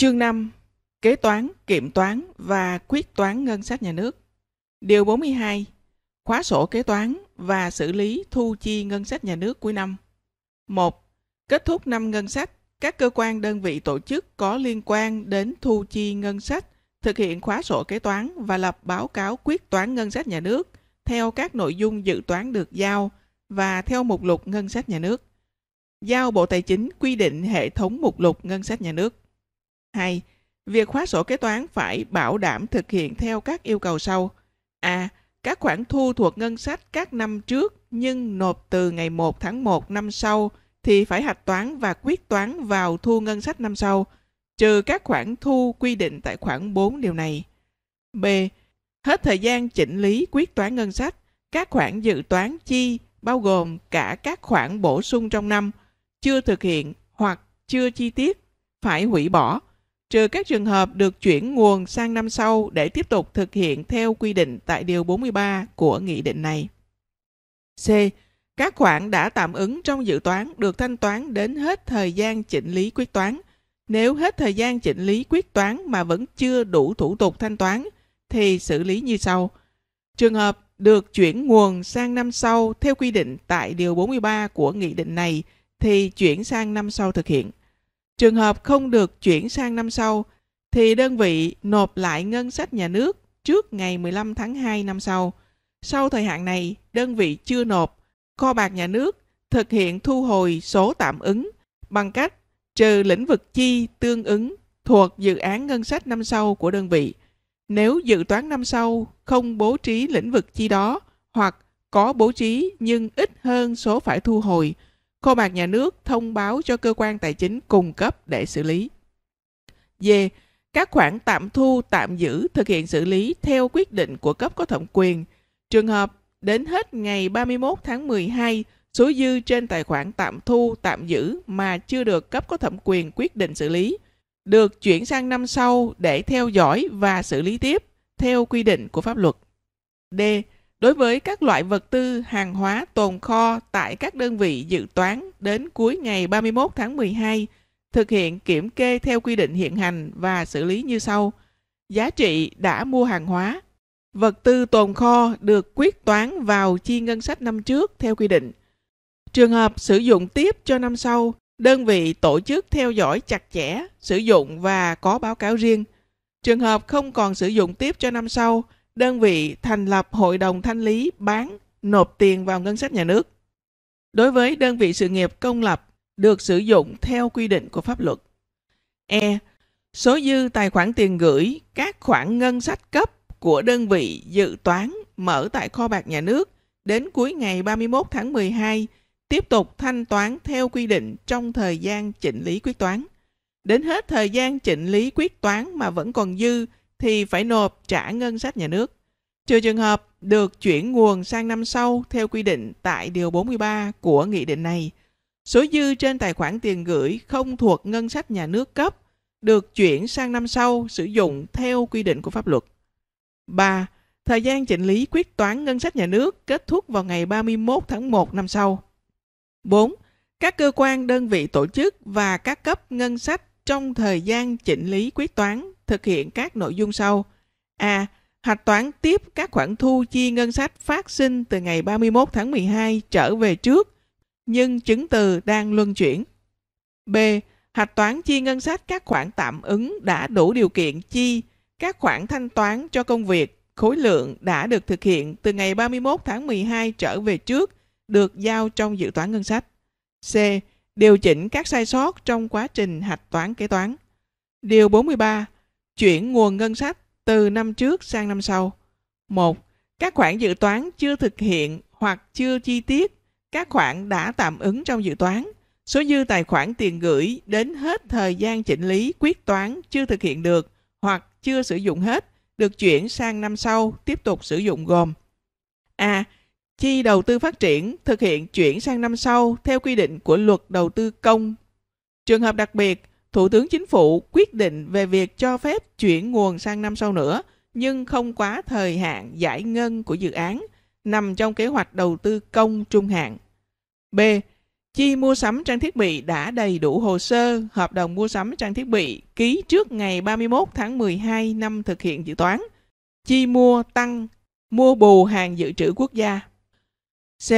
Chương 5. Kế toán, kiểm toán và quyết toán ngân sách nhà nước. Điều 42. Khóa sổ kế toán và xử lý thu chi ngân sách nhà nước cuối năm. 1. Kết thúc năm ngân sách, các cơ quan đơn vị tổ chức có liên quan đến thu chi ngân sách thực hiện khóa sổ kế toán và lập báo cáo quyết toán ngân sách nhà nước theo các nội dung dự toán được giao và theo mục lục ngân sách nhà nước. Giao Bộ Tài chính quy định hệ thống mục lục ngân sách nhà nước. 2. Việc khóa sổ kế toán phải bảo đảm thực hiện theo các yêu cầu sau. A. À, các khoản thu thuộc ngân sách các năm trước nhưng nộp từ ngày 1 tháng 1 năm sau thì phải hạch toán và quyết toán vào thu ngân sách năm sau, trừ các khoản thu quy định tại khoản 4 điều này. B. Hết thời gian chỉnh lý quyết toán ngân sách, các khoản dự toán chi bao gồm cả các khoản bổ sung trong năm chưa thực hiện hoặc chưa chi tiết phải hủy bỏ trừ các trường hợp được chuyển nguồn sang năm sau để tiếp tục thực hiện theo quy định tại Điều 43 của nghị định này. C. Các khoản đã tạm ứng trong dự toán được thanh toán đến hết thời gian chỉnh lý quyết toán. Nếu hết thời gian chỉnh lý quyết toán mà vẫn chưa đủ thủ tục thanh toán, thì xử lý như sau. Trường hợp được chuyển nguồn sang năm sau theo quy định tại Điều 43 của nghị định này thì chuyển sang năm sau thực hiện. Trường hợp không được chuyển sang năm sau thì đơn vị nộp lại ngân sách nhà nước trước ngày 15 tháng 2 năm sau. Sau thời hạn này, đơn vị chưa nộp, kho bạc nhà nước thực hiện thu hồi số tạm ứng bằng cách trừ lĩnh vực chi tương ứng thuộc dự án ngân sách năm sau của đơn vị. Nếu dự toán năm sau không bố trí lĩnh vực chi đó hoặc có bố trí nhưng ít hơn số phải thu hồi, Kho bạc nhà nước thông báo cho cơ quan tài chính cung cấp để xử lý. D. Các khoản tạm thu, tạm giữ thực hiện xử lý theo quyết định của cấp có thẩm quyền. Trường hợp đến hết ngày 31 tháng 12, số dư trên tài khoản tạm thu, tạm giữ mà chưa được cấp có thẩm quyền quyết định xử lý được chuyển sang năm sau để theo dõi và xử lý tiếp theo quy định của pháp luật. D đối với các loại vật tư, hàng hóa tồn kho tại các đơn vị dự toán đến cuối ngày 31 tháng 12, thực hiện kiểm kê theo quy định hiện hành và xử lý như sau. Giá trị đã mua hàng hóa, vật tư tồn kho được quyết toán vào chi ngân sách năm trước theo quy định. Trường hợp sử dụng tiếp cho năm sau, đơn vị tổ chức theo dõi chặt chẽ, sử dụng và có báo cáo riêng. Trường hợp không còn sử dụng tiếp cho năm sau, đơn vị thành lập hội đồng thanh lý bán nộp tiền vào ngân sách nhà nước. Đối với đơn vị sự nghiệp công lập được sử dụng theo quy định của pháp luật. E. Số dư tài khoản tiền gửi các khoản ngân sách cấp của đơn vị dự toán mở tại kho bạc nhà nước đến cuối ngày 31 tháng 12 tiếp tục thanh toán theo quy định trong thời gian chỉnh lý quyết toán. Đến hết thời gian chỉnh lý quyết toán mà vẫn còn dư thì phải nộp trả ngân sách nhà nước, trừ trường hợp được chuyển nguồn sang năm sau theo quy định tại Điều 43 của nghị định này. Số dư trên tài khoản tiền gửi không thuộc ngân sách nhà nước cấp được chuyển sang năm sau sử dụng theo quy định của pháp luật. 3. Thời gian chỉnh lý quyết toán ngân sách nhà nước kết thúc vào ngày 31 tháng 1 năm sau. 4. Các cơ quan, đơn vị, tổ chức và các cấp ngân sách trong thời gian chỉnh lý quyết toán thực hiện các nội dung sau. A. Hạch toán tiếp các khoản thu chi ngân sách phát sinh từ ngày 31 tháng 12 trở về trước, nhưng chứng từ đang luân chuyển. B. Hạch toán chi ngân sách các khoản tạm ứng đã đủ điều kiện chi, các khoản thanh toán cho công việc, khối lượng đã được thực hiện từ ngày 31 tháng 12 trở về trước, được giao trong dự toán ngân sách. C điều chỉnh các sai sót trong quá trình hạch toán kế toán. Điều 43. Chuyển nguồn ngân sách từ năm trước sang năm sau. 1. Các khoản dự toán chưa thực hiện hoặc chưa chi tiết, các khoản đã tạm ứng trong dự toán, số dư tài khoản tiền gửi đến hết thời gian chỉnh lý quyết toán chưa thực hiện được hoặc chưa sử dụng hết được chuyển sang năm sau tiếp tục sử dụng gồm A chi đầu tư phát triển thực hiện chuyển sang năm sau theo quy định của luật đầu tư công. Trường hợp đặc biệt, Thủ tướng Chính phủ quyết định về việc cho phép chuyển nguồn sang năm sau nữa, nhưng không quá thời hạn giải ngân của dự án, nằm trong kế hoạch đầu tư công trung hạn. B. Chi mua sắm trang thiết bị đã đầy đủ hồ sơ, hợp đồng mua sắm trang thiết bị ký trước ngày 31 tháng 12 năm thực hiện dự toán. Chi mua tăng, mua bù hàng dự trữ quốc gia. C.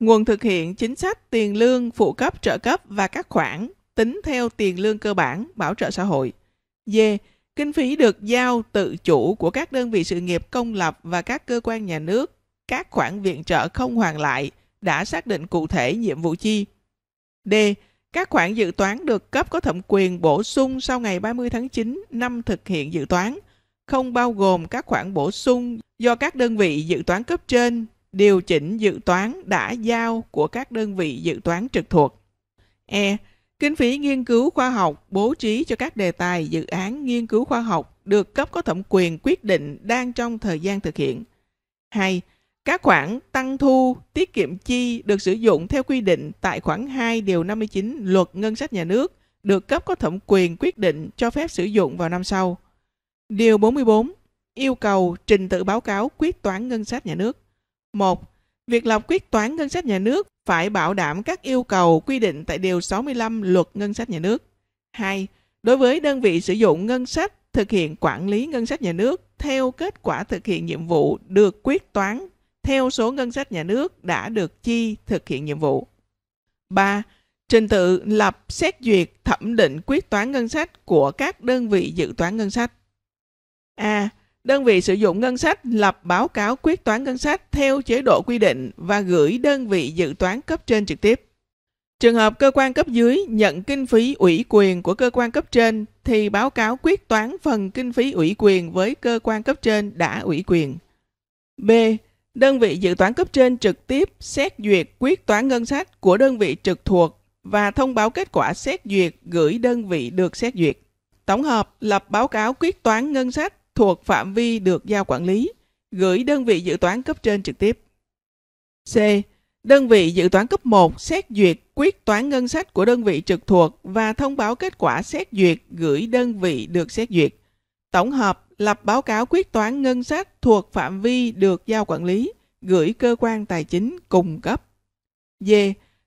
Nguồn thực hiện chính sách tiền lương, phụ cấp, trợ cấp và các khoản tính theo tiền lương cơ bản, bảo trợ xã hội. D. Kinh phí được giao tự chủ của các đơn vị sự nghiệp công lập và các cơ quan nhà nước, các khoản viện trợ không hoàn lại đã xác định cụ thể nhiệm vụ chi. D. Các khoản dự toán được cấp có thẩm quyền bổ sung sau ngày 30 tháng 9 năm thực hiện dự toán, không bao gồm các khoản bổ sung do các đơn vị dự toán cấp trên điều chỉnh dự toán đã giao của các đơn vị dự toán trực thuộc. E. Kinh phí nghiên cứu khoa học bố trí cho các đề tài dự án nghiên cứu khoa học được cấp có thẩm quyền quyết định đang trong thời gian thực hiện. 2. Các khoản tăng thu, tiết kiệm chi được sử dụng theo quy định tại khoản 2 điều 59 Luật Ngân sách Nhà nước được cấp có thẩm quyền quyết định cho phép sử dụng vào năm sau. Điều 44 yêu cầu trình tự báo cáo quyết toán ngân sách nhà nước. 1. Việc lập quyết toán ngân sách nhà nước phải bảo đảm các yêu cầu quy định tại Điều 65 Luật Ngân sách Nhà nước. 2. Đối với đơn vị sử dụng ngân sách thực hiện quản lý ngân sách nhà nước theo kết quả thực hiện nhiệm vụ được quyết toán theo số ngân sách nhà nước đã được chi thực hiện nhiệm vụ. 3. Trình tự lập, xét duyệt, thẩm định quyết toán ngân sách của các đơn vị dự toán ngân sách. A. À, đơn vị sử dụng ngân sách lập báo cáo quyết toán ngân sách theo chế độ quy định và gửi đơn vị dự toán cấp trên trực tiếp. Trường hợp cơ quan cấp dưới nhận kinh phí ủy quyền của cơ quan cấp trên thì báo cáo quyết toán phần kinh phí ủy quyền với cơ quan cấp trên đã ủy quyền. B. Đơn vị dự toán cấp trên trực tiếp xét duyệt quyết toán ngân sách của đơn vị trực thuộc và thông báo kết quả xét duyệt gửi đơn vị được xét duyệt. Tổng hợp lập báo cáo quyết toán ngân sách thuộc phạm vi được giao quản lý, gửi đơn vị dự toán cấp trên trực tiếp. C. Đơn vị dự toán cấp 1 xét duyệt quyết toán ngân sách của đơn vị trực thuộc và thông báo kết quả xét duyệt gửi đơn vị được xét duyệt. Tổng hợp lập báo cáo quyết toán ngân sách thuộc phạm vi được giao quản lý, gửi cơ quan tài chính cùng cấp. D.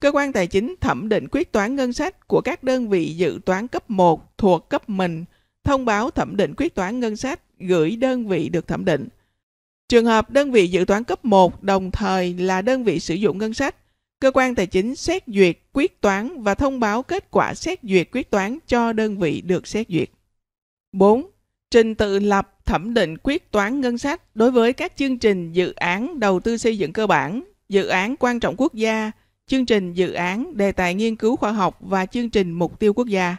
Cơ quan tài chính thẩm định quyết toán ngân sách của các đơn vị dự toán cấp 1 thuộc cấp mình thông báo thẩm định quyết toán ngân sách gửi đơn vị được thẩm định. Trường hợp đơn vị dự toán cấp 1 đồng thời là đơn vị sử dụng ngân sách, cơ quan tài chính xét duyệt quyết toán và thông báo kết quả xét duyệt quyết toán cho đơn vị được xét duyệt. 4. Trình tự lập thẩm định quyết toán ngân sách đối với các chương trình dự án đầu tư xây dựng cơ bản, dự án quan trọng quốc gia, chương trình dự án đề tài nghiên cứu khoa học và chương trình mục tiêu quốc gia.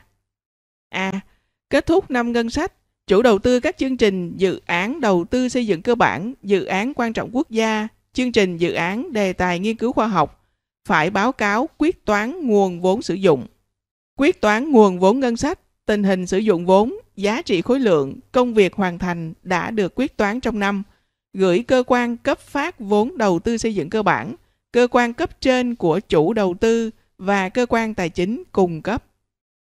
A. À, Kết thúc năm ngân sách, chủ đầu tư các chương trình dự án đầu tư xây dựng cơ bản, dự án quan trọng quốc gia, chương trình dự án đề tài nghiên cứu khoa học phải báo cáo quyết toán nguồn vốn sử dụng. Quyết toán nguồn vốn ngân sách, tình hình sử dụng vốn, giá trị khối lượng, công việc hoàn thành đã được quyết toán trong năm, gửi cơ quan cấp phát vốn đầu tư xây dựng cơ bản, cơ quan cấp trên của chủ đầu tư và cơ quan tài chính cùng cấp.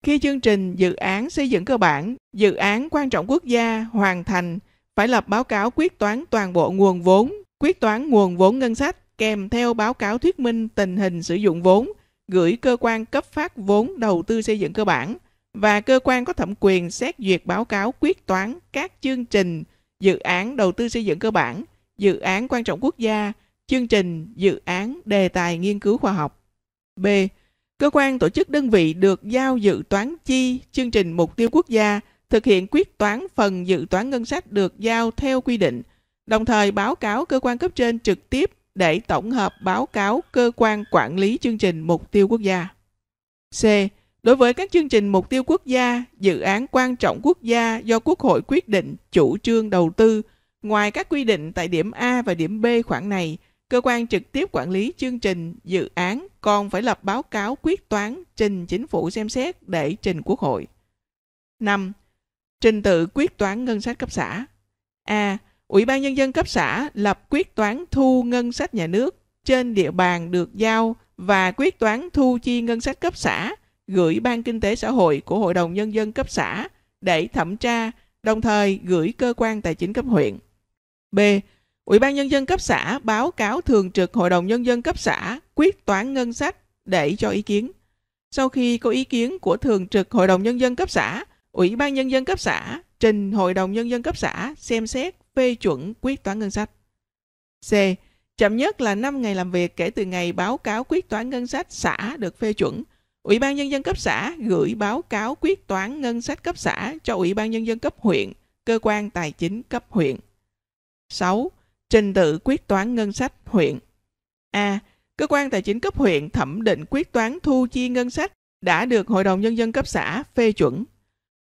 Khi chương trình dự án xây dựng cơ bản, dự án quan trọng quốc gia hoàn thành, phải lập báo cáo quyết toán toàn bộ nguồn vốn, quyết toán nguồn vốn ngân sách kèm theo báo cáo thuyết minh tình hình sử dụng vốn, gửi cơ quan cấp phát vốn đầu tư xây dựng cơ bản và cơ quan có thẩm quyền xét duyệt báo cáo quyết toán các chương trình dự án đầu tư xây dựng cơ bản, dự án quan trọng quốc gia, chương trình dự án đề tài nghiên cứu khoa học. B Cơ quan tổ chức đơn vị được giao dự toán chi chương trình mục tiêu quốc gia, thực hiện quyết toán phần dự toán ngân sách được giao theo quy định, đồng thời báo cáo cơ quan cấp trên trực tiếp để tổng hợp báo cáo cơ quan quản lý chương trình mục tiêu quốc gia. C. Đối với các chương trình mục tiêu quốc gia, dự án quan trọng quốc gia do Quốc hội quyết định chủ trương đầu tư, ngoài các quy định tại điểm A và điểm B khoản này – cơ quan trực tiếp quản lý chương trình, dự án còn phải lập báo cáo quyết toán trình chính phủ xem xét để trình quốc hội. 5. Trình tự quyết toán ngân sách cấp xã. A. Ủy ban Nhân dân cấp xã lập quyết toán thu ngân sách nhà nước trên địa bàn được giao và quyết toán thu chi ngân sách cấp xã gửi Ban Kinh tế Xã hội của Hội đồng Nhân dân cấp xã để thẩm tra, đồng thời gửi cơ quan tài chính cấp huyện. B. Ủy ban nhân dân cấp xã báo cáo thường trực Hội đồng nhân dân cấp xã quyết toán ngân sách để cho ý kiến. Sau khi có ý kiến của thường trực Hội đồng nhân dân cấp xã, Ủy ban nhân dân cấp xã trình Hội đồng nhân dân cấp xã xem xét phê chuẩn quyết toán ngân sách. C. Chậm nhất là 5 ngày làm việc kể từ ngày báo cáo quyết toán ngân sách xã được phê chuẩn. Ủy ban nhân dân cấp xã gửi báo cáo quyết toán ngân sách cấp xã cho Ủy ban nhân dân cấp huyện, cơ quan tài chính cấp huyện. 6 trình tự quyết toán ngân sách huyện. A. Cơ quan tài chính cấp huyện thẩm định quyết toán thu chi ngân sách đã được Hội đồng Nhân dân cấp xã phê chuẩn.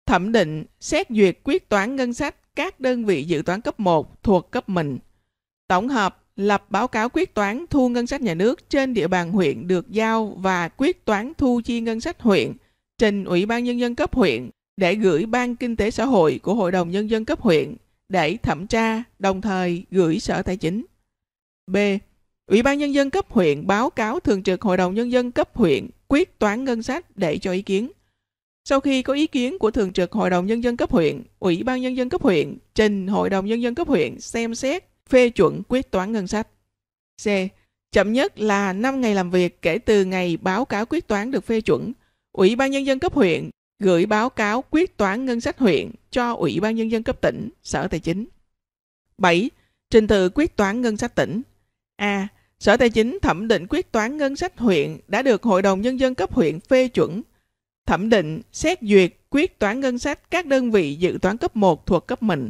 Thẩm định, xét duyệt quyết toán ngân sách các đơn vị dự toán cấp 1 thuộc cấp mình. Tổng hợp, lập báo cáo quyết toán thu ngân sách nhà nước trên địa bàn huyện được giao và quyết toán thu chi ngân sách huyện trình Ủy ban Nhân dân cấp huyện để gửi Ban Kinh tế Xã hội của Hội đồng Nhân dân cấp huyện để thẩm tra, đồng thời gửi Sở Tài chính. B. Ủy ban Nhân dân cấp huyện báo cáo Thường trực Hội đồng Nhân dân cấp huyện quyết toán ngân sách để cho ý kiến. Sau khi có ý kiến của Thường trực Hội đồng Nhân dân cấp huyện, Ủy ban Nhân dân cấp huyện trình Hội đồng Nhân dân cấp huyện xem xét phê chuẩn quyết toán ngân sách. C. Chậm nhất là 5 ngày làm việc kể từ ngày báo cáo quyết toán được phê chuẩn. Ủy ban Nhân dân cấp huyện gửi báo cáo quyết toán ngân sách huyện cho Ủy ban Nhân dân cấp tỉnh, Sở Tài chính. 7. Trình tự quyết toán ngân sách tỉnh. A. Sở Tài chính thẩm định quyết toán ngân sách huyện đã được Hội đồng Nhân dân cấp huyện phê chuẩn. Thẩm định, xét duyệt, quyết toán ngân sách các đơn vị dự toán cấp 1 thuộc cấp mình.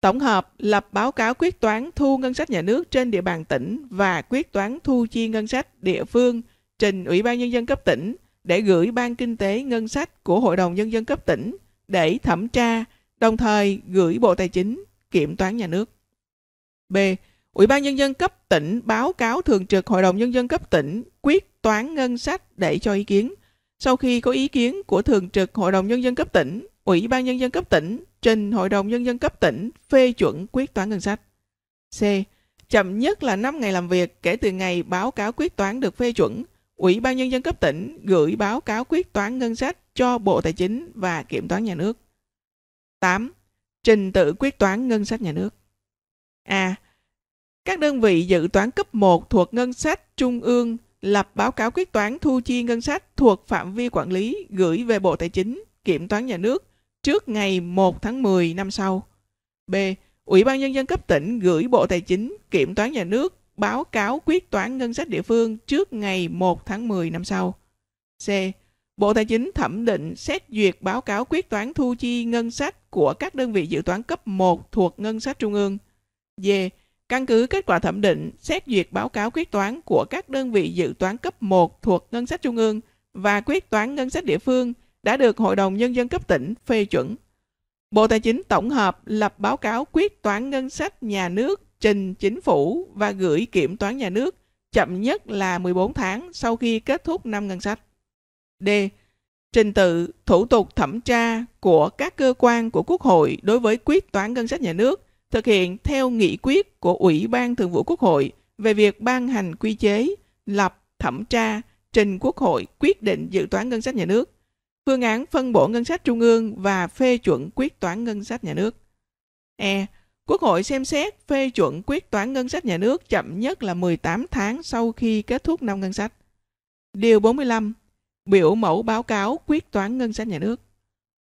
Tổng hợp lập báo cáo quyết toán thu ngân sách nhà nước trên địa bàn tỉnh và quyết toán thu chi ngân sách địa phương trình Ủy ban Nhân dân cấp tỉnh để gửi Ban Kinh tế Ngân sách của Hội đồng Nhân dân cấp tỉnh để thẩm tra, đồng thời gửi Bộ Tài chính, Kiểm toán Nhà nước. B. Ủy ban Nhân dân cấp tỉnh báo cáo thường trực Hội đồng Nhân dân cấp tỉnh quyết toán ngân sách để cho ý kiến. Sau khi có ý kiến của thường trực Hội đồng Nhân dân cấp tỉnh, Ủy ban Nhân dân cấp tỉnh trình Hội đồng Nhân dân cấp tỉnh phê chuẩn quyết toán ngân sách. C. Chậm nhất là 5 ngày làm việc kể từ ngày báo cáo quyết toán được phê chuẩn – Ủy ban Nhân dân cấp tỉnh gửi báo cáo quyết toán ngân sách cho Bộ Tài chính và Kiểm toán Nhà nước. 8. Trình tự quyết toán ngân sách nhà nước. A. Các đơn vị dự toán cấp 1 thuộc ngân sách trung ương lập báo cáo quyết toán thu chi ngân sách thuộc phạm vi quản lý gửi về Bộ Tài chính, Kiểm toán Nhà nước trước ngày 1 tháng 10 năm sau. B. Ủy ban Nhân dân cấp tỉnh gửi Bộ Tài chính, Kiểm toán Nhà nước báo cáo quyết toán ngân sách địa phương trước ngày 1 tháng 10 năm sau. C. Bộ Tài chính thẩm định xét duyệt báo cáo quyết toán thu chi ngân sách của các đơn vị dự toán cấp 1 thuộc ngân sách trung ương. D. Căn cứ kết quả thẩm định, xét duyệt báo cáo quyết toán của các đơn vị dự toán cấp 1 thuộc ngân sách trung ương và quyết toán ngân sách địa phương đã được Hội đồng Nhân dân cấp tỉnh phê chuẩn. Bộ Tài chính tổng hợp lập báo cáo quyết toán ngân sách nhà nước trình chính phủ và gửi kiểm toán nhà nước chậm nhất là 14 tháng sau khi kết thúc năm ngân sách. D. Trình tự, thủ tục thẩm tra của các cơ quan của Quốc hội đối với quyết toán ngân sách nhà nước thực hiện theo nghị quyết của Ủy ban Thường vụ Quốc hội về việc ban hành quy chế, lập, thẩm tra, trình Quốc hội quyết định dự toán ngân sách nhà nước, phương án phân bổ ngân sách trung ương và phê chuẩn quyết toán ngân sách nhà nước. E. Quốc hội xem xét phê chuẩn quyết toán ngân sách nhà nước chậm nhất là 18 tháng sau khi kết thúc năm ngân sách. Điều 45. Biểu mẫu báo cáo quyết toán ngân sách nhà nước.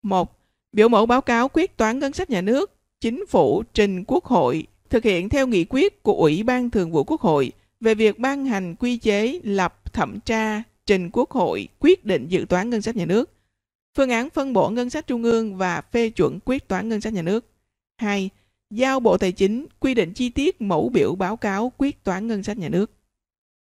1. Biểu mẫu báo cáo quyết toán ngân sách nhà nước, chính phủ trình Quốc hội thực hiện theo nghị quyết của Ủy ban Thường vụ Quốc hội về việc ban hành quy chế lập thẩm tra trình Quốc hội quyết định dự toán ngân sách nhà nước, phương án phân bổ ngân sách trung ương và phê chuẩn quyết toán ngân sách nhà nước. 2 giao Bộ Tài chính quy định chi tiết mẫu biểu báo cáo quyết toán ngân sách nhà nước.